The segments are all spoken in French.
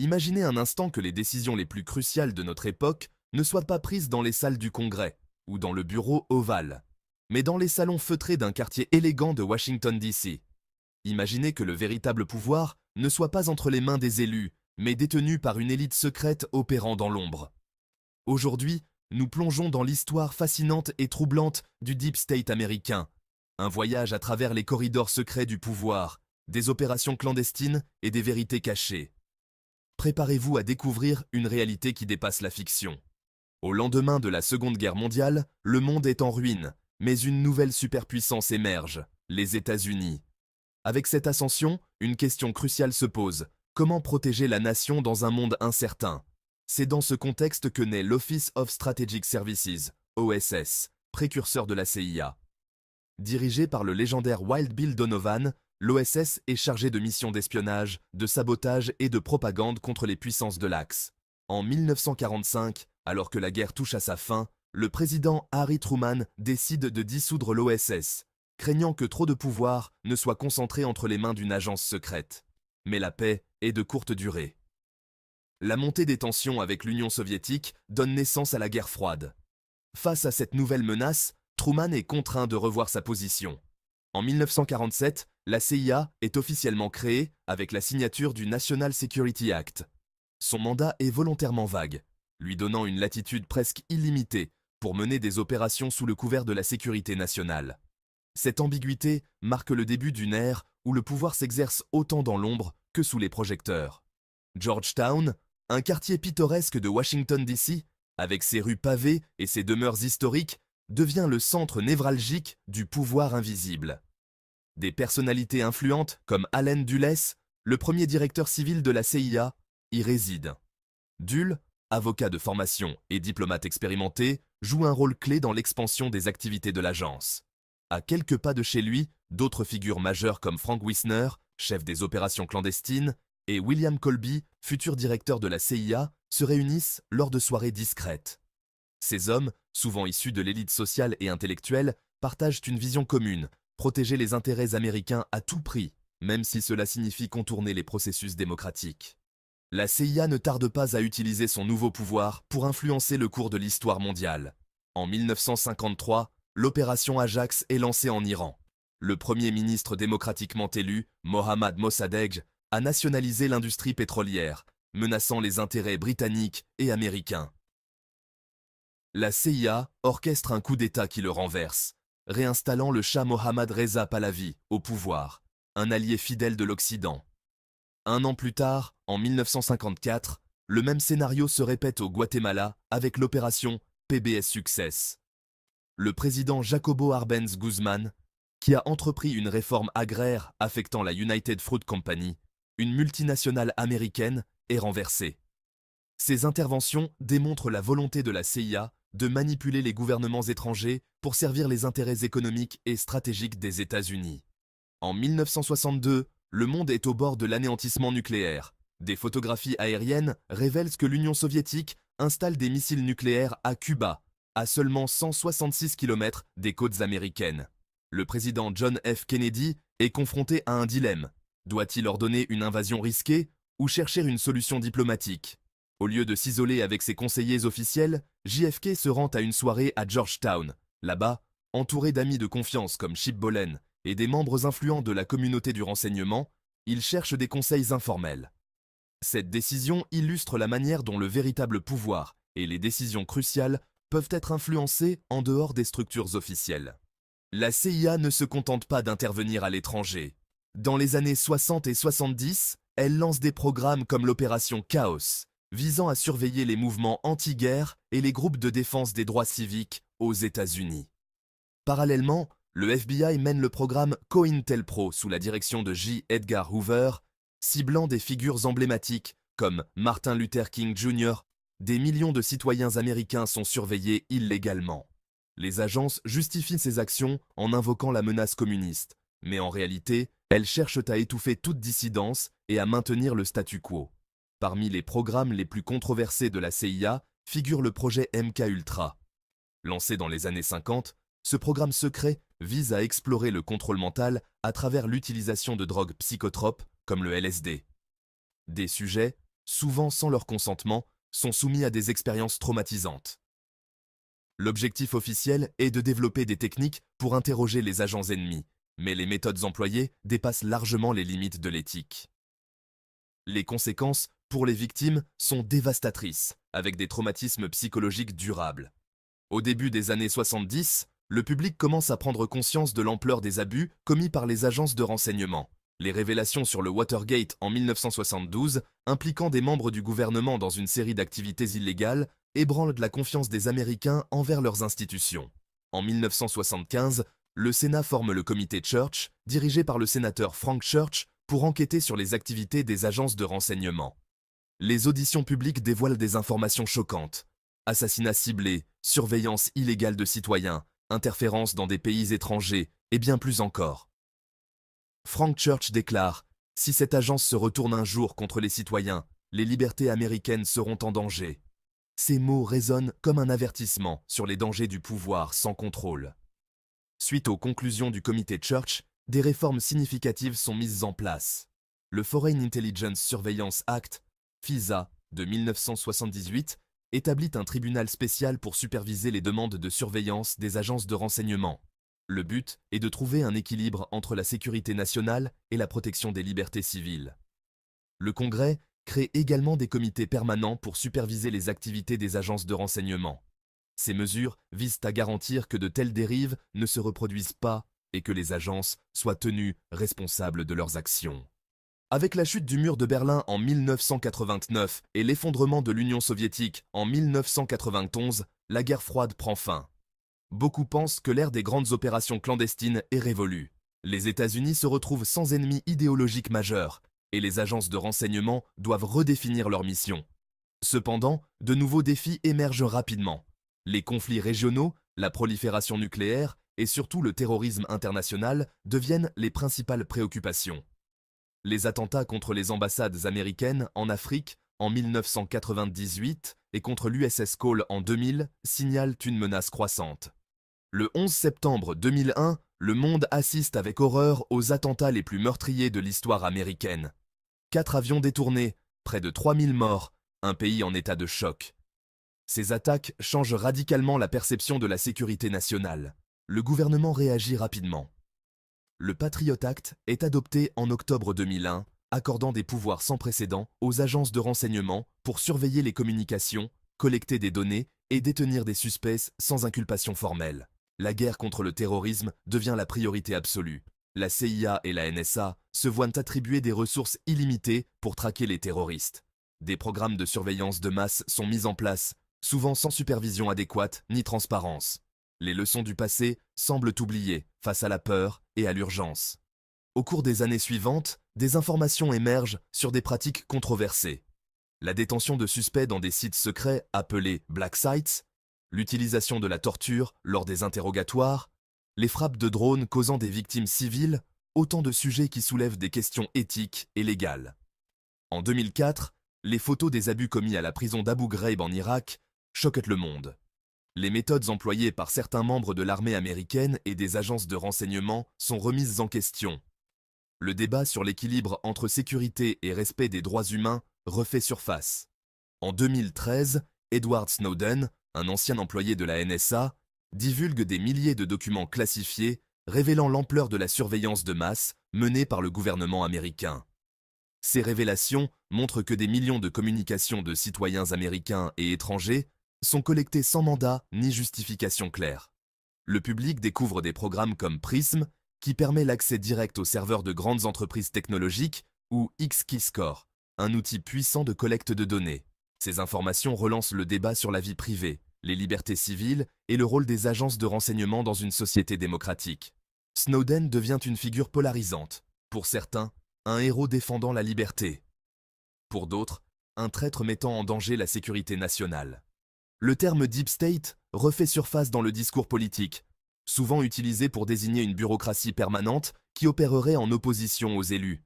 Imaginez un instant que les décisions les plus cruciales de notre époque ne soient pas prises dans les salles du Congrès ou dans le bureau ovale, mais dans les salons feutrés d'un quartier élégant de Washington, D.C. Imaginez que le véritable pouvoir ne soit pas entre les mains des élus, mais détenu par une élite secrète opérant dans l'ombre. Aujourd'hui, nous plongeons dans l'histoire fascinante et troublante du Deep State américain, un voyage à travers les corridors secrets du pouvoir, des opérations clandestines et des vérités cachées préparez-vous à découvrir une réalité qui dépasse la fiction. Au lendemain de la Seconde Guerre mondiale, le monde est en ruine, mais une nouvelle superpuissance émerge, les États-Unis. Avec cette ascension, une question cruciale se pose, comment protéger la nation dans un monde incertain C'est dans ce contexte que naît l'Office of Strategic Services, OSS, précurseur de la CIA. Dirigé par le légendaire Wild Bill Donovan, l'OSS est chargé de missions d'espionnage, de sabotage et de propagande contre les puissances de l'Axe. En 1945, alors que la guerre touche à sa fin, le président Harry Truman décide de dissoudre l'OSS, craignant que trop de pouvoir ne soit concentré entre les mains d'une agence secrète. Mais la paix est de courte durée. La montée des tensions avec l'Union soviétique donne naissance à la guerre froide. Face à cette nouvelle menace, Truman est contraint de revoir sa position. En 1947, la CIA est officiellement créée avec la signature du National Security Act. Son mandat est volontairement vague, lui donnant une latitude presque illimitée pour mener des opérations sous le couvert de la sécurité nationale. Cette ambiguïté marque le début d'une ère où le pouvoir s'exerce autant dans l'ombre que sous les projecteurs. Georgetown, un quartier pittoresque de Washington DC, avec ses rues pavées et ses demeures historiques, devient le centre névralgique du pouvoir invisible. Des personnalités influentes comme Allen Dulles, le premier directeur civil de la CIA, y résident. dull avocat de formation et diplomate expérimenté, joue un rôle clé dans l'expansion des activités de l'agence. À quelques pas de chez lui, d'autres figures majeures comme Frank Wisner, chef des opérations clandestines, et William Colby, futur directeur de la CIA, se réunissent lors de soirées discrètes. Ces hommes souvent issus de l'élite sociale et intellectuelle, partagent une vision commune, protéger les intérêts américains à tout prix, même si cela signifie contourner les processus démocratiques. La CIA ne tarde pas à utiliser son nouveau pouvoir pour influencer le cours de l'histoire mondiale. En 1953, l'opération Ajax est lancée en Iran. Le premier ministre démocratiquement élu, Mohammad Mossadegh, a nationalisé l'industrie pétrolière, menaçant les intérêts britanniques et américains. La CIA orchestre un coup d'État qui le renverse, réinstallant le Shah Mohammad Reza Pahlavi au pouvoir, un allié fidèle de l'Occident. Un an plus tard, en 1954, le même scénario se répète au Guatemala avec l'opération PBS Success. Le président Jacobo Arbenz Guzman, qui a entrepris une réforme agraire affectant la United Fruit Company, une multinationale américaine, est renversé. Ces interventions démontrent la volonté de la CIA de manipuler les gouvernements étrangers pour servir les intérêts économiques et stratégiques des États-Unis. En 1962, le monde est au bord de l'anéantissement nucléaire. Des photographies aériennes révèlent que l'Union soviétique installe des missiles nucléaires à Cuba, à seulement 166 km des côtes américaines. Le président John F. Kennedy est confronté à un dilemme. Doit-il ordonner une invasion risquée ou chercher une solution diplomatique au lieu de s'isoler avec ses conseillers officiels, JFK se rend à une soirée à Georgetown. Là-bas, entouré d'amis de confiance comme Chip Bolen et des membres influents de la communauté du renseignement, il cherche des conseils informels. Cette décision illustre la manière dont le véritable pouvoir et les décisions cruciales peuvent être influencées en dehors des structures officielles. La CIA ne se contente pas d'intervenir à l'étranger. Dans les années 60 et 70, elle lance des programmes comme l'opération Chaos, visant à surveiller les mouvements anti-guerre et les groupes de défense des droits civiques aux États-Unis. Parallèlement, le FBI mène le programme COINTELPRO sous la direction de J. Edgar Hoover, ciblant des figures emblématiques comme Martin Luther King Jr. Des millions de citoyens américains sont surveillés illégalement. Les agences justifient ces actions en invoquant la menace communiste, mais en réalité, elles cherchent à étouffer toute dissidence et à maintenir le statu quo. Parmi les programmes les plus controversés de la CIA figure le projet MK Ultra. Lancé dans les années 50, ce programme secret vise à explorer le contrôle mental à travers l'utilisation de drogues psychotropes comme le LSD. Des sujets, souvent sans leur consentement, sont soumis à des expériences traumatisantes. L'objectif officiel est de développer des techniques pour interroger les agents ennemis, mais les méthodes employées dépassent largement les limites de l'éthique. Les conséquences pour les victimes sont dévastatrices, avec des traumatismes psychologiques durables. Au début des années 70, le public commence à prendre conscience de l'ampleur des abus commis par les agences de renseignement. Les révélations sur le Watergate en 1972, impliquant des membres du gouvernement dans une série d'activités illégales, ébranlent la confiance des Américains envers leurs institutions. En 1975, le Sénat forme le comité Church, dirigé par le sénateur Frank Church, pour enquêter sur les activités des agences de renseignement. Les auditions publiques dévoilent des informations choquantes. Assassinats ciblés, surveillance illégale de citoyens, interférences dans des pays étrangers, et bien plus encore. Frank Church déclare « Si cette agence se retourne un jour contre les citoyens, les libertés américaines seront en danger. » Ces mots résonnent comme un avertissement sur les dangers du pouvoir sans contrôle. Suite aux conclusions du comité Church, des réformes significatives sont mises en place. Le Foreign Intelligence Surveillance Act FISA, de 1978, établit un tribunal spécial pour superviser les demandes de surveillance des agences de renseignement. Le but est de trouver un équilibre entre la sécurité nationale et la protection des libertés civiles. Le Congrès crée également des comités permanents pour superviser les activités des agences de renseignement. Ces mesures visent à garantir que de telles dérives ne se reproduisent pas et que les agences soient tenues responsables de leurs actions. Avec la chute du mur de Berlin en 1989 et l'effondrement de l'Union soviétique en 1991, la guerre froide prend fin. Beaucoup pensent que l'ère des grandes opérations clandestines est révolue. Les États-Unis se retrouvent sans ennemi idéologique majeur, et les agences de renseignement doivent redéfinir leur mission. Cependant, de nouveaux défis émergent rapidement. Les conflits régionaux, la prolifération nucléaire et surtout le terrorisme international deviennent les principales préoccupations les attentats contre les ambassades américaines en Afrique en 1998 et contre l'USS Cole en 2000 signalent une menace croissante. Le 11 septembre 2001, le monde assiste avec horreur aux attentats les plus meurtriers de l'histoire américaine. Quatre avions détournés, près de 3000 morts, un pays en état de choc. Ces attaques changent radicalement la perception de la sécurité nationale. Le gouvernement réagit rapidement. Le Patriot Act est adopté en octobre 2001, accordant des pouvoirs sans précédent aux agences de renseignement pour surveiller les communications, collecter des données et détenir des suspects sans inculpation formelle. La guerre contre le terrorisme devient la priorité absolue. La CIA et la NSA se voient attribuer des ressources illimitées pour traquer les terroristes. Des programmes de surveillance de masse sont mis en place, souvent sans supervision adéquate ni transparence. Les leçons du passé semblent oubliées face à la peur et à l'urgence. Au cours des années suivantes, des informations émergent sur des pratiques controversées. La détention de suspects dans des sites secrets appelés black sites, l'utilisation de la torture lors des interrogatoires, les frappes de drones causant des victimes civiles, autant de sujets qui soulèvent des questions éthiques et légales. En 2004, les photos des abus commis à la prison d'Abu Ghraib en Irak choquent le monde les méthodes employées par certains membres de l'armée américaine et des agences de renseignement sont remises en question. Le débat sur l'équilibre entre sécurité et respect des droits humains refait surface. En 2013, Edward Snowden, un ancien employé de la NSA, divulgue des milliers de documents classifiés révélant l'ampleur de la surveillance de masse menée par le gouvernement américain. Ces révélations montrent que des millions de communications de citoyens américains et étrangers sont collectés sans mandat ni justification claire. Le public découvre des programmes comme Prism, qui permet l'accès direct aux serveurs de grandes entreprises technologiques, ou XKeyscore, un outil puissant de collecte de données. Ces informations relancent le débat sur la vie privée, les libertés civiles et le rôle des agences de renseignement dans une société démocratique. Snowden devient une figure polarisante, pour certains, un héros défendant la liberté. Pour d'autres, un traître mettant en danger la sécurité nationale. Le terme Deep State refait surface dans le discours politique, souvent utilisé pour désigner une bureaucratie permanente qui opérerait en opposition aux élus.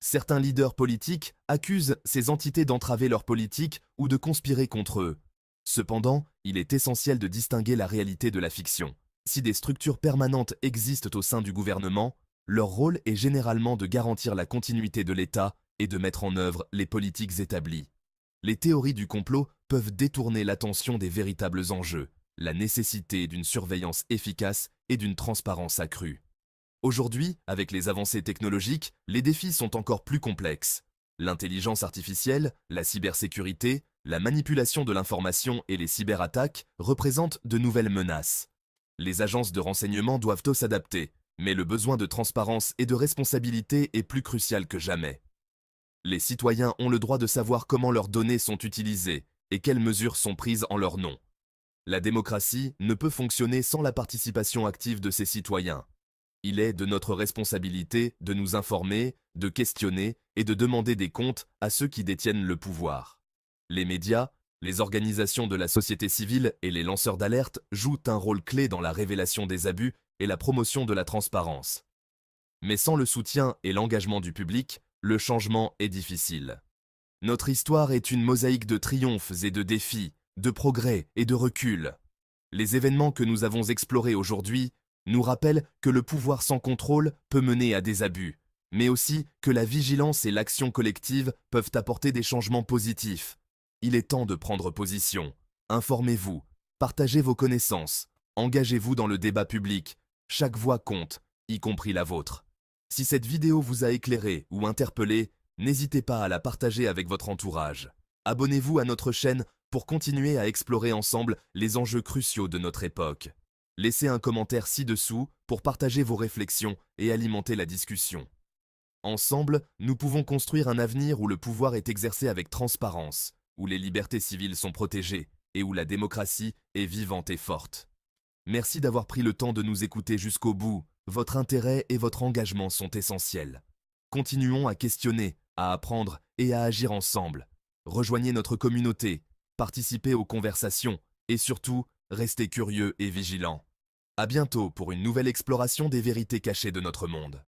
Certains leaders politiques accusent ces entités d'entraver leur politique ou de conspirer contre eux. Cependant, il est essentiel de distinguer la réalité de la fiction. Si des structures permanentes existent au sein du gouvernement, leur rôle est généralement de garantir la continuité de l'État et de mettre en œuvre les politiques établies les théories du complot peuvent détourner l'attention des véritables enjeux, la nécessité d'une surveillance efficace et d'une transparence accrue. Aujourd'hui, avec les avancées technologiques, les défis sont encore plus complexes. L'intelligence artificielle, la cybersécurité, la manipulation de l'information et les cyberattaques représentent de nouvelles menaces. Les agences de renseignement doivent s'adapter, mais le besoin de transparence et de responsabilité est plus crucial que jamais. Les citoyens ont le droit de savoir comment leurs données sont utilisées et quelles mesures sont prises en leur nom. La démocratie ne peut fonctionner sans la participation active de ses citoyens. Il est de notre responsabilité de nous informer, de questionner et de demander des comptes à ceux qui détiennent le pouvoir. Les médias, les organisations de la société civile et les lanceurs d'alerte jouent un rôle clé dans la révélation des abus et la promotion de la transparence. Mais sans le soutien et l'engagement du public, le changement est difficile. Notre histoire est une mosaïque de triomphes et de défis, de progrès et de recul. Les événements que nous avons explorés aujourd'hui nous rappellent que le pouvoir sans contrôle peut mener à des abus, mais aussi que la vigilance et l'action collective peuvent apporter des changements positifs. Il est temps de prendre position. Informez-vous, partagez vos connaissances, engagez-vous dans le débat public. Chaque voix compte, y compris la vôtre. Si cette vidéo vous a éclairé ou interpellé, n'hésitez pas à la partager avec votre entourage. Abonnez-vous à notre chaîne pour continuer à explorer ensemble les enjeux cruciaux de notre époque. Laissez un commentaire ci-dessous pour partager vos réflexions et alimenter la discussion. Ensemble, nous pouvons construire un avenir où le pouvoir est exercé avec transparence, où les libertés civiles sont protégées et où la démocratie est vivante et forte. Merci d'avoir pris le temps de nous écouter jusqu'au bout votre intérêt et votre engagement sont essentiels. Continuons à questionner, à apprendre et à agir ensemble. Rejoignez notre communauté, participez aux conversations et surtout, restez curieux et vigilants. À bientôt pour une nouvelle exploration des vérités cachées de notre monde.